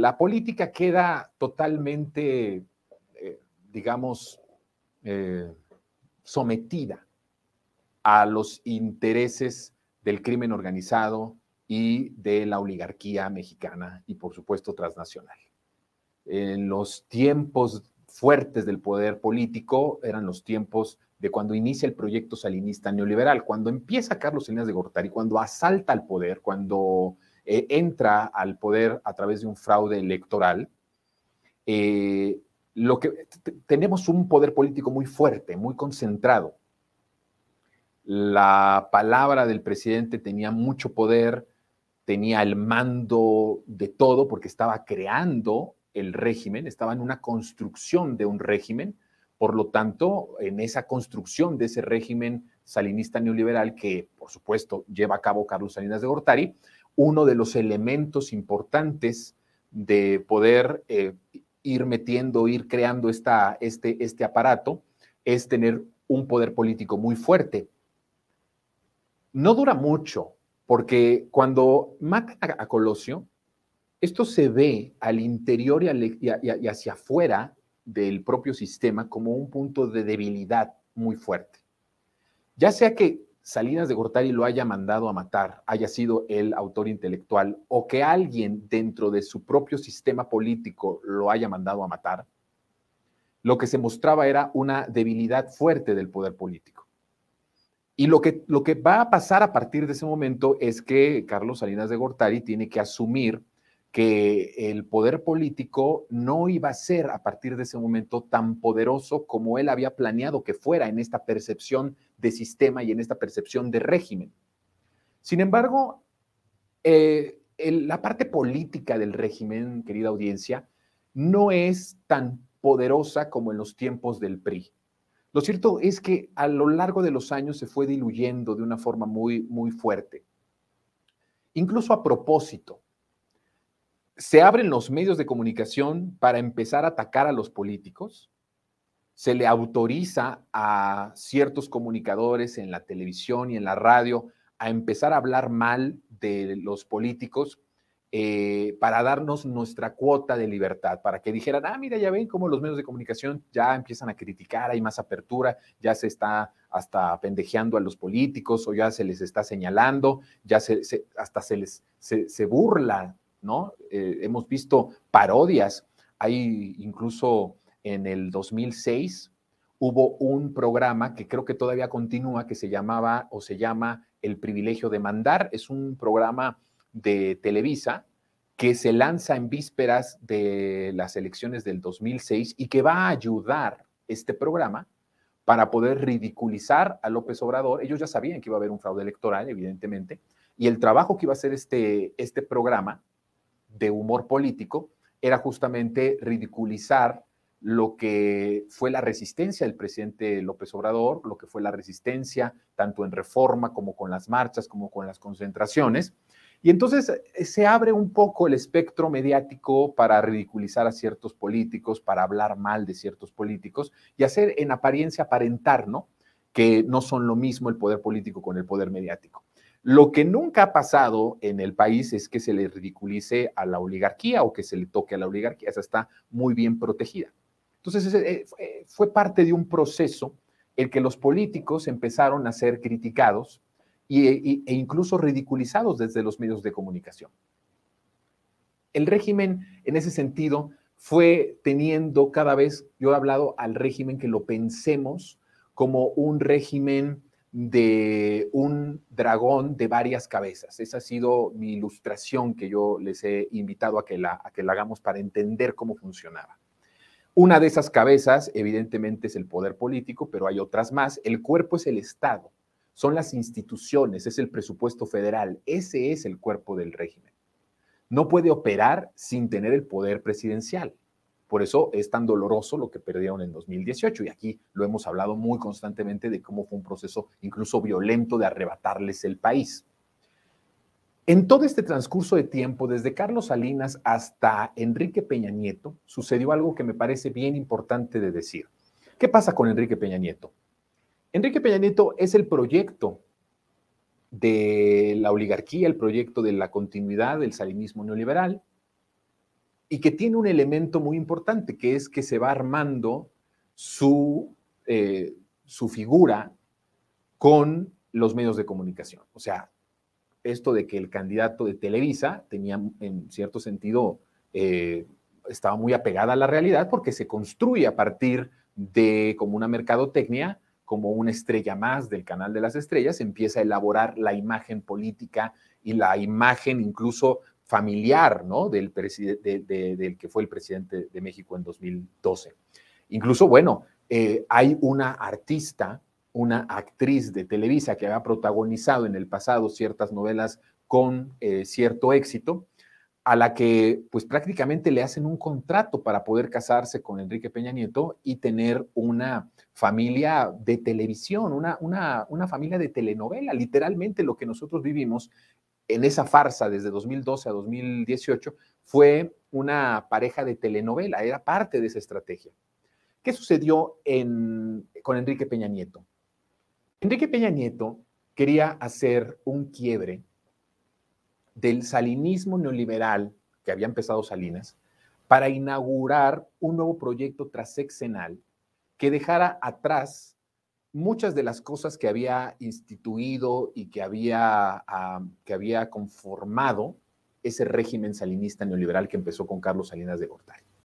la política queda totalmente, eh, digamos, eh, sometida a los intereses del crimen organizado y de la oligarquía mexicana y, por supuesto, transnacional. En los tiempos fuertes del poder político eran los tiempos de cuando inicia el proyecto salinista neoliberal, cuando empieza Carlos Salinas de Gortari, cuando asalta al poder, cuando eh, entra al poder a través de un fraude electoral, eh, lo que tenemos un poder político muy fuerte, muy concentrado. La palabra del presidente tenía mucho poder, tenía el mando de todo porque estaba creando el régimen, estaba en una construcción de un régimen, por lo tanto, en esa construcción de ese régimen salinista neoliberal que, por supuesto, lleva a cabo Carlos Salinas de Gortari, uno de los elementos importantes de poder eh, ir metiendo, ir creando este, este, aparato, es tener un poder político muy fuerte. No dura mucho, porque cuando matan a Colosio, esto se ve al interior y, e, y hacia afuera del propio sistema como un punto de debilidad muy fuerte. Ya sea que Salinas de Gortari lo haya mandado a matar, haya sido el autor intelectual, o que alguien dentro de su propio sistema político lo haya mandado a matar, lo que se mostraba era una debilidad fuerte del poder político. Y lo que, lo que va a pasar a partir de ese momento es que Carlos Salinas de Gortari tiene que asumir que el poder político no iba a ser a partir de ese momento tan poderoso como él había planeado que fuera en esta percepción de sistema y en esta percepción de régimen. Sin embargo, eh, la parte política del régimen, querida audiencia, no es tan poderosa como en los tiempos del PRI. Lo cierto es que a lo largo de los años se fue diluyendo de una forma muy, muy fuerte. Incluso a propósito, se abren los medios de comunicación para empezar a atacar a los políticos se le autoriza a ciertos comunicadores en la televisión y en la radio a empezar a hablar mal de los políticos eh, para darnos nuestra cuota de libertad, para que dijeran, ah, mira, ya ven cómo los medios de comunicación ya empiezan a criticar, hay más apertura, ya se está hasta pendejeando a los políticos o ya se les está señalando, ya se, hasta se les se, burla, ¿no? Eh, hemos visto parodias, hay incluso en el 2006 hubo un programa que creo que todavía continúa, que se llamaba o se llama El privilegio de mandar. Es un programa de Televisa que se lanza en vísperas de las elecciones del 2006 y que va a ayudar este programa para poder ridiculizar a López Obrador. Ellos ya sabían que iba a haber un fraude electoral, evidentemente, y el trabajo que iba a hacer este, este programa de humor político era justamente ridiculizar lo que fue la resistencia del presidente López Obrador, lo que fue la resistencia tanto en reforma como con las marchas, como con las concentraciones. Y entonces eh, se abre un poco el espectro mediático para ridiculizar a ciertos políticos, para hablar mal de ciertos políticos y hacer en apariencia aparentar, ¿no? Que no son lo mismo el poder político con el poder mediático. Lo que nunca ha pasado en el país es que se le ridiculice a la oligarquía o que se le toque a la oligarquía. Esa está muy bien protegida. Entonces, eh, eh, fue parte de un proceso el que los políticos empezaron a ser criticados eh, e incluso ridiculizados desde los medios de comunicación. El régimen, en ese sentido, fue teniendo cada vez, yo he hablado al régimen que lo pensemos como un régimen de un dragón de varias cabezas. Esa ha sido mi ilustración que yo les he invitado a que a que la hagamos para entender cómo funcionaba. Una de esas cabezas, evidentemente, es el poder político, pero hay otras más. El cuerpo es el Estado, son las instituciones, es el presupuesto federal. Ese es el cuerpo del régimen. No puede operar sin tener el poder presidencial. Por eso es tan doloroso lo que perdieron en 2018. Y aquí lo hemos hablado muy constantemente de cómo fue un proceso incluso violento de arrebatarles el país. En todo este transcurso de tiempo, desde Carlos Salinas hasta Enrique Peña Nieto, sucedió algo que me parece bien importante de decir. ¿Qué pasa con Enrique Peña Nieto? Enrique Peña Nieto es el proyecto de la oligarquía, el proyecto de la continuidad del salinismo neoliberal, y que tiene un elemento muy importante, que es que se va armando su, eh, su figura con los medios de comunicación. O sea, esto de que el candidato de Televisa tenía, en cierto sentido, eh, estaba muy apegada a la realidad porque se construye a partir de como una mercadotecnia, como una estrella más del canal de las estrellas, empieza a elaborar la imagen política y la imagen incluso familiar, ¿no? Del, del que fue el presidente de México en 2012. Incluso, bueno, eh, hay una artista una actriz de Televisa que había protagonizado en el pasado ciertas novelas con eh, cierto éxito, a la que pues prácticamente le hacen un contrato para poder casarse con Enrique Peña Nieto y tener una familia de televisión, una, una, una familia de telenovela, literalmente lo que nosotros vivimos en esa farsa desde 2012 a 2018 fue una pareja de telenovela, era parte de esa estrategia. ¿Qué sucedió con Enrique Peña Nieto? Enrique Peña Nieto quería hacer un quiebre del salinismo neoliberal que había empezado Salinas para inaugurar un nuevo proyecto trasexenal que dejara atrás muchas de las cosas que había instituido y que había, ah, que había conformado ese régimen salinista neoliberal que empezó con Carlos Salinas de Gortari.